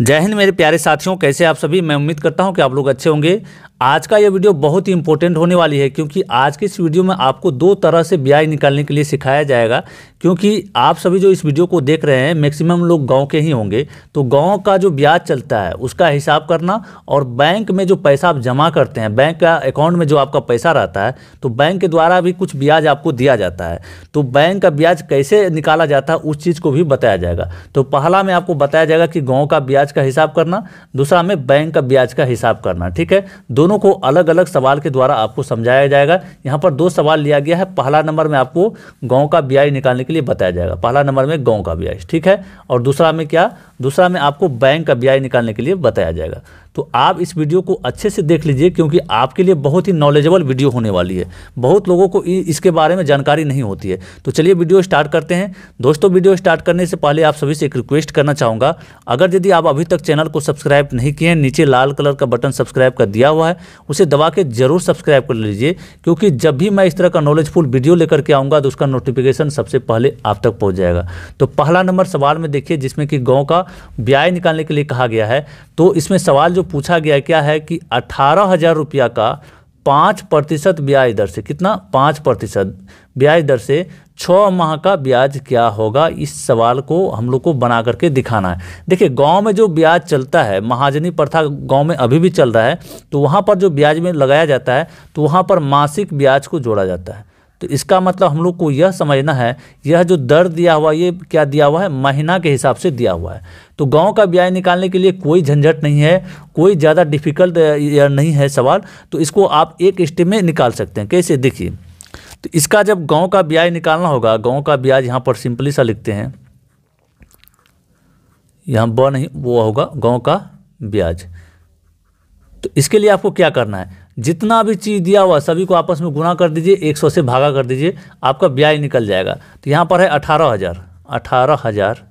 जय हिंद मेरे प्यारे साथियों कैसे आप सभी मैं उम्मीद करता हूं कि आप लोग अच्छे होंगे आज का यह वीडियो बहुत ही इंपॉर्टेंट होने वाली है क्योंकि आज के इस वीडियो में आपको दो तरह से ब्याज निकालने के लिए सिखाया जाएगा क्योंकि आप सभी जो इस वीडियो को देख रहे हैं मैक्सिमम लोग गांव के ही होंगे तो गांव का जो ब्याज चलता है उसका हिसाब करना और बैंक में जो पैसा आप जमा करते हैं बैंक का अकाउंट में जो आपका पैसा रहता है तो बैंक के द्वारा भी कुछ ब्याज आपको दिया जाता है तो बैंक का ब्याज कैसे निकाला जाता है उस चीज़ को भी बताया जाएगा तो पहला में आपको बताया जाएगा कि गाँव का ब्याज का हिसाब करना दूसरा में बैंक का ब्याज का हिसाब करना ठीक है दोनों को अलग अलग सवाल के द्वारा आपको समझाया जाएगा यहाँ पर दो सवाल लिया गया है पहला नंबर में आपको गाँव का ब्याज निकालने के लिए बताया जाएगा पहला नंबर में गाँव का ब्याज ठीक है और दूसरा में क्या दूसरा में आपको बैंक का ब्याज निकालने के लिए बताया जाएगा तो आप इस वीडियो को अच्छे से देख लीजिए क्योंकि आपके लिए बहुत ही नॉलेजेबल वीडियो होने वाली है बहुत लोगों को इसके बारे में जानकारी नहीं होती है तो चलिए वीडियो स्टार्ट करते हैं दोस्तों वीडियो स्टार्ट करने से पहले आप सभी से एक रिक्वेस्ट करना चाहूँगा अगर यदि आप अभी तक चैनल को सब्सक्राइब नहीं किए हैं नीचे लाल कलर का बटन सब्सक्राइब कर दिया हुआ है उसे दबा के जरूर सब्सक्राइब कर लीजिए क्योंकि जब भी मैं इस तरह का नॉलेजफुल वीडियो लेकर के आऊँगा तो उसका नोटिफिकेशन सबसे पहले आप तक पहुँच जाएगा तो पहला नंबर सवाल में देखिए जिसमें कि गाँव का ब्याज निकालने के लिए कहा गया है तो इसमें सवाल जो पूछा गया क्या है कि अठारह हज़ार रुपया का पाँच प्रतिशत ब्याज दर से कितना पाँच प्रतिशत ब्याज दर से छ माह का ब्याज क्या होगा इस सवाल को हम लोग को बना करके दिखाना है देखिए गांव में जो ब्याज चलता है महाजनी प्रथा गांव में अभी भी चल रहा है तो वहां पर जो ब्याज में लगाया जाता है तो वहां पर मासिक ब्याज को जोड़ा जाता है तो इसका मतलब हम लोग को यह समझना है यह जो दर दिया हुआ ये क्या दिया हुआ है महीना के हिसाब से दिया हुआ है तो गांव का ब्याज निकालने के लिए कोई झंझट नहीं है कोई ज़्यादा डिफिकल्ट नहीं है सवाल तो इसको आप एक स्टेप में निकाल सकते हैं कैसे देखिए तो इसका जब गाँव का ब्याज निकालना होगा गाँव का ब्याज यहाँ पर सिंपली सा लिखते हैं यहाँ ब नहीं वो होगा गाँव का ब्याज तो इसके लिए आपको क्या करना है जितना भी चीज़ दिया हुआ सभी को आपस में गुना कर दीजिए एक सौ से भागा कर दीजिए आपका ब्याज निकल जाएगा तो यहाँ पर है अठारह हज़ार अठारह हज़ार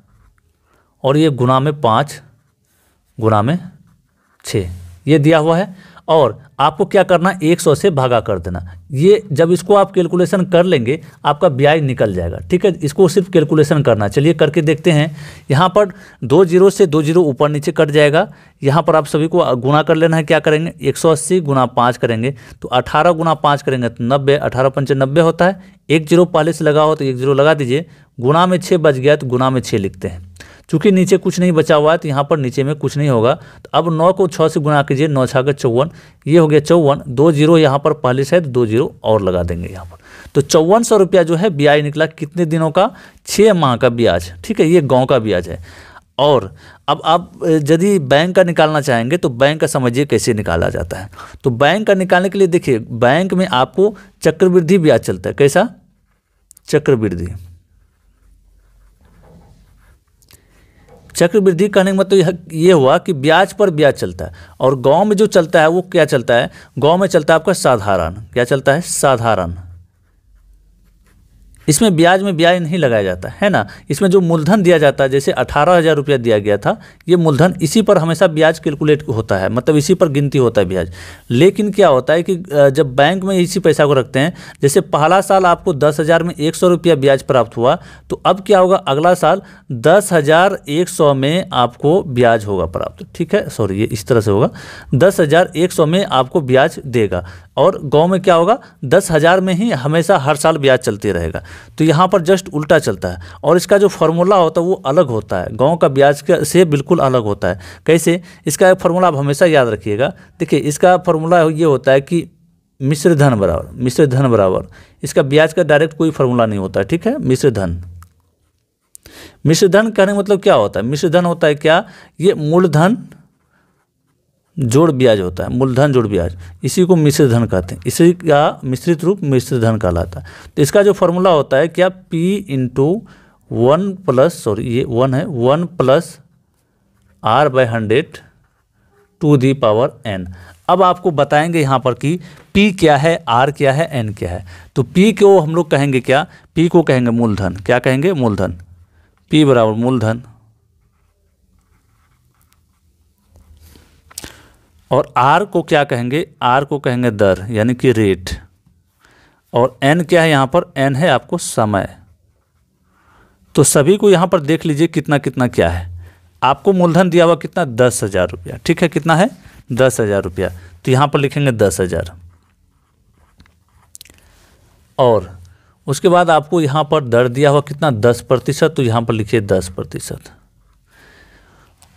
और ये गुना में पाँच गुना में छः ये दिया हुआ है और आपको क्या करना 100 से भागा कर देना ये जब इसको आप कैलकुलेशन कर लेंगे आपका ब्याज निकल जाएगा ठीक है इसको सिर्फ कैलकुलेशन करना चलिए करके देखते हैं यहाँ पर दो जीरो से दो जीरो ऊपर नीचे कट जाएगा यहाँ पर आप सभी को गुना कर लेना है क्या करेंगे एक सौ अस्सी गुना पाँच करेंगे तो अठारह गुना पाँच करेंगे तो नब्बे अठारह पंचानब्बे होता है एक जीरो पहले से लगा हो तो एक जीरो लगा दीजिए गुना में छः बच गया तो गुना में छः लिखते हैं चूंकि नीचे कुछ नहीं बचा हुआ है तो यहाँ पर नीचे में कुछ नहीं होगा तो अब नौ को छः से गुणा कीजिए नौ छः का चौवन ये हो गया चौवन दो जीरो यहाँ पर पहले शायद तो दो जीरो और लगा देंगे यहाँ पर तो चौवन सौ रुपया जो है ब्याज निकला कितने दिनों का छः माह का ब्याज ठीक है ये गाँव का ब्याज है और अब आप यदि बैंक का निकालना चाहेंगे तो बैंक का समझिए कैसे निकाला जाता है तो बैंक का निकालने के लिए देखिए बैंक में आपको चक्रवृद्धि ब्याज चलता है कैसा चक्रवृद्धि चक्रवृद्धि कहने का मतलब ये हुआ कि ब्याज पर ब्याज चलता है और गांव में जो चलता है वो क्या चलता है गांव में चलता है आपका साधारण क्या चलता है साधारण इसमें ब्याज में ब्याज नहीं लगाया जाता है ना इसमें जो मूलधन दिया जाता है जैसे अठारह हज़ार रुपया दिया गया था ये मूलधन इसी पर हमेशा ब्याज कैलकुलेट होता है मतलब इसी पर गिनती होता है ब्याज लेकिन क्या होता है कि जब बैंक में इसी पैसा को रखते हैं जैसे पहला साल आपको दस हज़ार में एक सौ रुपया ब्याज प्राप्त हुआ तो अब क्या होगा अगला साल दस हज़ार एक सौ में आपको ब्याज होगा प्राप्त ठीक है सॉरी ये इस तरह से होगा दस हज़ार एक सौ में आपको ब्याज देगा और गाँव में क्या होगा दस हज़ार में ही हमेशा हर साल ब्याज चलते रहेगा तो यहाँ पर जस्ट उल्टा चलता है और इसका जो फार्मूला होता है वो अलग होता है गाँव का ब्याज से बिल्कुल अलग होता है कैसे इसका फार्मूला आप हमेशा याद रखिएगा देखिए इसका फार्मूला ये होता है कि मिश्र धन बराबर मिश्र धन बराबर इसका ब्याज का डायरेक्ट कोई फार्मूला नहीं होता ठीक है मिश्र धन मिश्र धन कहने मतलब क्या होता है मिश्र धन होता है क्या ये मूलधन जोड़ ब्याज होता है मूलधन जोड़ ब्याज इसी को मिश्र धन कहते हैं इसी का मिश्रित रूप मिश्र धन कहलाता है तो इसका जो फॉर्मूला होता है क्या P into one plus sorry ये वन है one plus R by hundred to the power N अब आपको बताएंगे यहाँ पर कि पी क्या है आर क्या है एन क्या है तो पी को हम लोग कहेंगे क्या पी को कहेंगे मूलधन क्या कहेंगे मूलधन पी बराबर मूलधन और आर को क्या कहेंगे आर को कहेंगे दर यानी कि रेट और एन क्या है यहाँ पर एन है आपको समय तो सभी को यहाँ पर देख लीजिए कितना कितना क्या है आपको मूलधन दिया हुआ कितना दस हज़ार रुपया ठीक है कितना है दस हज़ार रुपया तो यहाँ पर लिखेंगे दस हज़ार और उसके बाद आपको यहाँ पर दर दिया हुआ कितना दस प्रतिशत तो यहाँ पर लिखिए दस प्रतिशत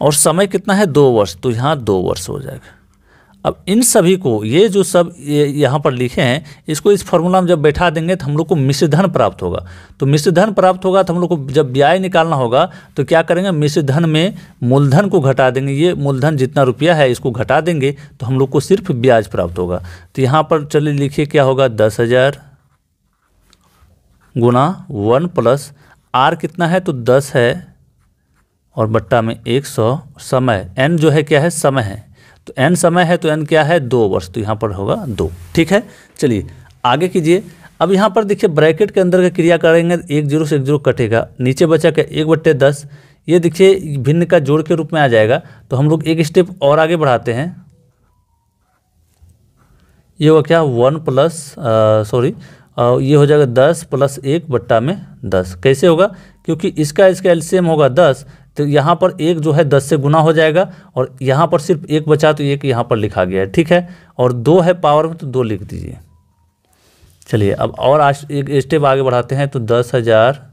और समय कितना है दो वर्ष तो यहाँ दो वर्ष हो जाएगा अब इन सभी को ये जो सब यहाँ पर लिखे हैं इसको इस फॉर्मूला में जब बैठा देंगे तो हम लोग को मिश्रधन प्राप्त होगा तो मिश्रधन प्राप्त होगा तो हम लोग को जब ब्याय निकालना होगा तो क्या करेंगे मिश्रधन में मूलधन को घटा देंगे ये मूलधन जितना रुपया है इसको घटा देंगे तो हम लोग को सिर्फ ब्याज प्राप्त होगा तो यहाँ पर चलिए लिखिए क्या होगा दस हज़ार गुना वन प्लस आर कितना है तो दस है और बट्टा में एक सौ समय एन जो है क्या है समय है तो एन समय है तो एन क्या है दो वर्ष तो यहाँ पर होगा दो ठीक है चलिए आगे कीजिए अब यहाँ पर देखिए ब्रैकेट के अंदर का क्रिया करेंगे एक जीरो से एक जीरो कटेगा नीचे बचा क्या एक बट्टे दस ये देखिए भिन्न का जोड़ के रूप में आ जाएगा तो हम लोग एक स्टेप और आगे बढ़ाते हैं ये होगा क्या वन प्लस सॉरी ये हो जाएगा दस प्लस एक बट्टा में दस कैसे होगा क्योंकि इसका इसका एल्सियम होगा दस तो यहाँ पर एक जो है दस से गुना हो जाएगा और यहाँ पर सिर्फ एक बचा तो एक यहाँ पर लिखा गया है ठीक है और दो है पावर में तो दो लिख दीजिए चलिए अब और आज एक स्टेप आगे बढ़ाते हैं तो दस हज़ार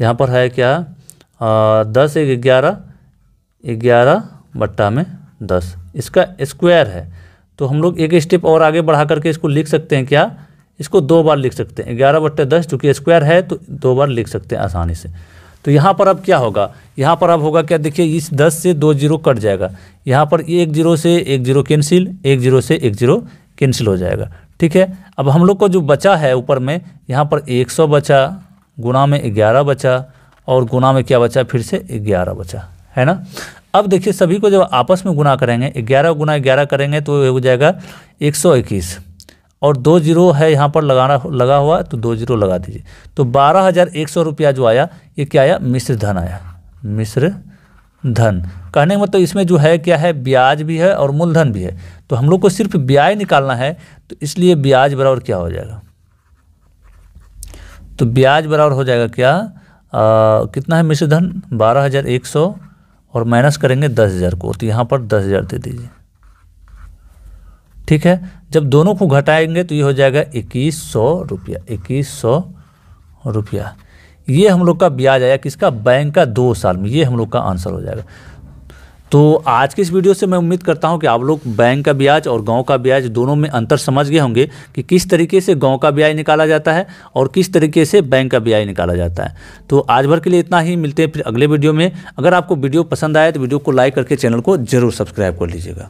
यहाँ पर है क्या आ, दस एक ग्यारह ग्यारह बट्टा में दस इसका स्क्वायर है तो हम लोग एक स्टेप और आगे बढ़ा करके इसको लिख सकते हैं क्या इसको दो बार लिख सकते हैं ग्यारह बट्टे दस चूँकि स्क्वायर है तो दो बार लिख सकते हैं आसानी से तो यहाँ पर अब क्या होगा यहाँ पर अब होगा क्या देखिए इस दस से दो जीरो कट जाएगा यहाँ पर एक जीरो से एक जीरो कैंसिल एक जीरो से एक जीरो कैंसिल हो जाएगा ठीक है अब हम लोग को जो बचा है ऊपर में यहाँ पर एक सौ बचा गुना में ग्यारह बचा और गुना में क्या बचा फिर से ग्यारह बचा है ना अब देखिए सभी को जब आपस में गुना करेंगे ग्यारह गुना ग्यारह करेंगे तो हो जाएगा एक सौ इक्कीस और दो जीरो है यहाँ पर लगाना लगा हुआ तो दो जीरो लगा दीजिए तो बारह हज़ार एक सौ रुपया जो आया ये क्या आया मिश्र धन आया मिश्र धन कहने का मतलब इसमें जो है क्या है ब्याज भी है और मूलधन भी है तो हम लोग को सिर्फ ब्याज निकालना है तो इसलिए ब्याज बराबर क्या हो जाएगा तो ब्याज बराबर हो जाएगा क्या आ, कितना है मिश्र धन बारह हज़ार एक सौ और माइनस करेंगे दस हज़ार को तो यहाँ पर दस हज़ार दे दीजिए ठीक है जब दोनों को घटाएंगे तो ये हो जाएगा इक्कीस सौ रुपया इक्कीस सौ रुपया ये हम लोग का ब्याज आया किसका बैंक का दो साल में ये हम लोग का आंसर हो जाएगा तो आज के इस वीडियो से मैं उम्मीद करता हूं कि आप लोग बैंक का ब्याज और गांव का ब्याज दोनों में अंतर समझ गए होंगे कि किस तरीके से गांव का ब्याज निकाला जाता है और किस तरीके से बैंक का ब्याज निकाला जाता है तो आज भर के लिए इतना ही मिलते हैं फिर अगले वीडियो में अगर आपको वीडियो पसंद आए तो वीडियो को लाइक करके चैनल को ज़रूर सब्सक्राइब कर लीजिएगा